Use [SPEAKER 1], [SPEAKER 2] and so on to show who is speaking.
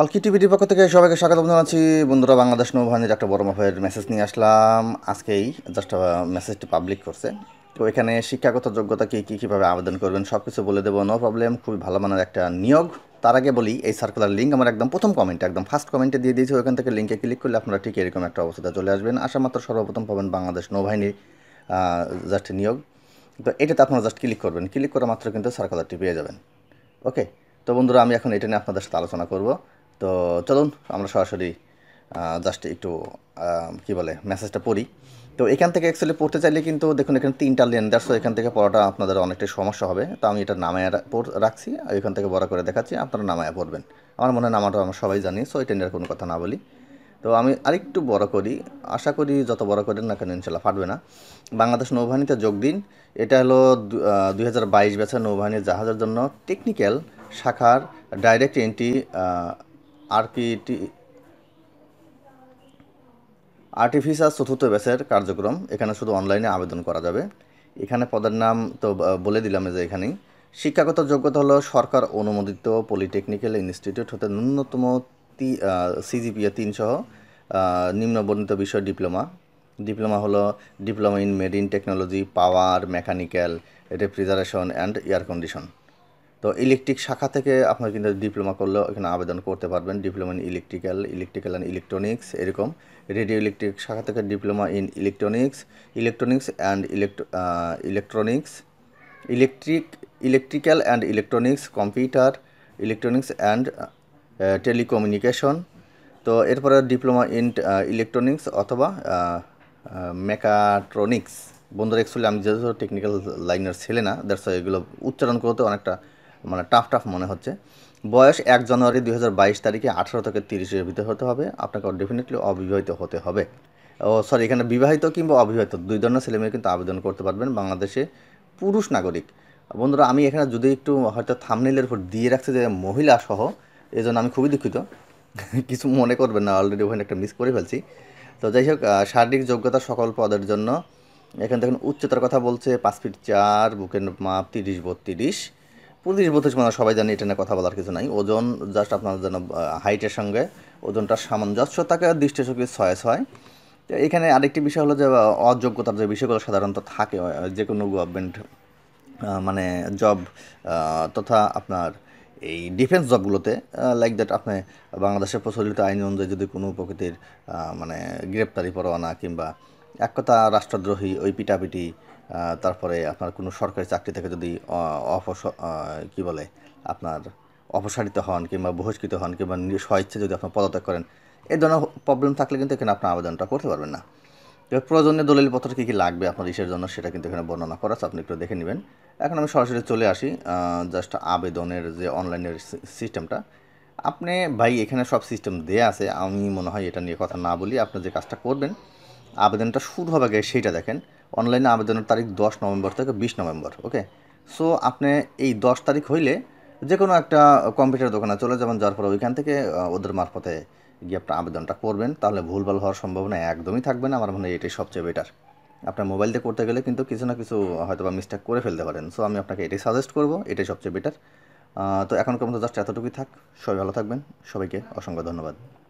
[SPEAKER 1] অলকি টিভিটির পক্ষ থেকে সবাইকে স্বাগত জানাচ্ছি বন্ধুরা বাংলাদেশ নৌবাহিনীর একটা বড় মাফের মেসেজ নিয়ে আসলাম আজকেই জাস্ট মেসেজটি পাবলিক করছে তো এখানে শিক্ষাগত যোগ্যতা কী কী কীভাবে আবেদন করবেন সব কিছু বলে দেবো নো প্রবলেম খুবই ভালো মানের একটা নিয়োগ তার আগে বলি এই সার্কুলার লিঙ্ক আমার একদম প্রথম কমেন্টে একদম ফার্স্ট কমেন্টে দিয়ে দিয়েছি ওখান থেকে লিঙ্কে ক্লিক করলে আপনারা ঠিক এরকম একটা অবস্থা চলে আসবেন আসা মাত্র সর্বপ্রথম পাবেন বাংলাদেশ নৌবাহিনীর জাস্ট নিয়োগ তো এটাতে আপনারা জাস্ট ক্লিক করবেন ক্লিক করা মাত্র কিন্তু সার্কুলারটি পেয়ে যাবেন ওকে তো বন্ধুরা আমি এখন এটা নিয়ে আপনাদের সাথে আলোচনা করবো তো চলুন আমরা সরাসরি জাস্ট একটু কি বলে মেসেজটা পড়ি তো এখান থেকে অ্যাকচুয়ালি পড়তে চাইলে কিন্তু দেখুন এখানে তিনটা লেন দেড়শো এখান থেকে পড়াটা আপনাদের অনেকটাই সমস্যা হবে তো আমি এটা নামায় রাখছি এখান থেকে বড় করে দেখাচ্ছি আপনারা নামায় পড়বেন আমার মনে হয় নামাটা আমরা সবাই জানি সো এটা নিয়ে কোনো কথা না বলি তো আমি আরেকটু বড় করি আশা করি যত বড় করেন না কেন ইনশাল্লাহ ফাটবে না বাংলাদেশ নৌবাহিনীতে যোগ দিন এটা হলো দুই হাজার বাইশ বেচা নৌবাহিনীর জাহাজের জন্য টেকনিক্যাল শাখার ডাইরেক্ট এন্ট্রি আরকিটি আর্টিফিসার চতুর্থ ব্যাচের কার্যক্রম এখানে শুধু অনলাইনে আবেদন করা যাবে এখানে পদের নাম তো বলে দিলাম যে এখানেই শিক্ষাগত যোগ্যতা হলো সরকার অনুমোদিত পলিটেকনিক্যাল ইনস্টিটিউট হতে ন্যূনতম তি সিজিপিএ তিনসহ নিম্নবর্ণিত বিষয় ডিপ্লোমা ডিপ্লোমা হলো diploma in med in technology power mechanical refrigeration and air condition তো ইলেকট্রিক শাখা থেকে আপনার কিন্তু ডিপ্লোমা করলেও এখানে আবেদন করতে পারবেন diploma in electrical electrical and electronics এরকম রেডিও ইলেকট্রিক শাখা থেকে diploma in electronics electronics and electronics electric electrical and electronics computer electronics and telecommunication তো এরপরে ডিপ্লোমা ইন ইলেকট্রনিক্স অথবা মেকাট্রনিক্স বন্ধুরা অ্যাকচুয়ালি আমি যেহেতু টেকনিক্যাল লাইনের ছেলে না দ্যাটস এগুলো উচ্চারণ করতে অনেকটা মানে টাফ টাফ মনে হচ্ছে বয়স এক জানুয়ারি বাইশ তারিখে আঠারো থেকে তিরিশের ভিতরে হতে হবে আপনাকে ডেফিনেটলি অবিবাহিত হতে হবে ও সরি এখানে বিবাহিত কিংবা অবিবাহিত দুই ধরনের ছেলেমেয়ে কিন্তু আবেদন করতে পারবেন বাংলাদেশে পুরুষ নাগরিক বন্ধুরা আমি এখানে যদি একটু হয়তো থামনেলের উপর দিয়ে রাখছি যে মহিলা সহ এই জন্য আমি খুবই দুঃখিত কিছু মনে করবেন না অলরেডি ওখানে একটা মিস করে ফেলছি তো যাই হোক শারীরিক যোগ্যতা সকল পদের জন্য এখানে দেখুন উচ্চতার কথা বলছে পাঁচ ফিট চার বুকের মাপ তিরিশ বত্রিশ পুলিশ বত্রিশ মানে সবাই জানি এটা নিয়ে কথা বলার কিছু নাই ওজন জাস্ট আপনাদের জন্য হাইটের সঙ্গে ওজনটা সামঞ্জস্য থাকে দৃষ্টিশক্তি ছয় হয় তো এখানে আরেকটি বিষয় হলো যে অযোগ্যতার যে বিষয়গুলো সাধারণত থাকে যে কোনো গভর্নমেন্ট মানে জব তথা আপনার এই ডিফেন্স জবগুলোতে লাইক দ্যাট আপনি বাংলাদেশের প্রচলিত আইন অনুযায়ী যদি কোনো প্রকৃতির মানে গ্রেপ্তারি পরোয়ানা কিংবা এক কথা রাষ্ট্রদ্রোহী ওই পিটাপিটি তারপরে আপনার কোনো সরকারি চাকরি থেকে যদি অপস কী বলে আপনার অপসারিত হন কিংবা বহিষ্কৃত হন কিংবা স্বইচ্ছে যদি আপনার পদত্যাগ করেন এ ধরনের প্রবলেম থাকলে কিন্তু এখানে আপনার আবেদনটা করতে পারবেন না এবার প্রয়োজনীয় দলিলপত্র কী কী লাগবে আপনার ইসের জন্য সেটা কিন্তু এখানে বর্ণনা করা আছে আপনি একটু দেখে নেবেন এখন আমি সরাসরি চলে আসি জাস্ট আবেদনের যে অনলাইনের সিস্টেমটা আপনি ভাই এখানে সব সিস্টেম দেয়া আছে আমি মনে হয় এটা নিয়ে কথা না বলি আপনি যে কাজটা করবেন আবেদনটা শুরু হবে আগে সেইটা দেখেন অনলাইনে আবেদনের তারিখ দশ নভেম্বর থেকে বিশ নভেম্বর ওকে সো আপনি এই দশ তারিখ হইলে যে কোনো একটা কম্পিউটার দোকানে চলে যাবেন যার পরে ওইখান থেকে ওদের মারফতে গিয়ে আপনার আবেদনটা করবেন তাহলে ভুলভাল হওয়ার সম্ভাবনা একদমই থাকবে না আমার মনে হয় এটাই সবচেয়ে বেটার আপনার মোবাইল দিয়ে করতে গেলে কিন্তু কিছু না কিছু হয়তো বা মিস্টেক করে ফেলতে পারেন সো আমি আপনাকে এটাই সাজেস্ট করবো এটাই সবচেয়ে বেটার তো এখন পর্যন্ত জাস্ট এতটুকুই থাক সবাই ভালো থাকবেন সবাইকে অসংখ্য ধন্যবাদ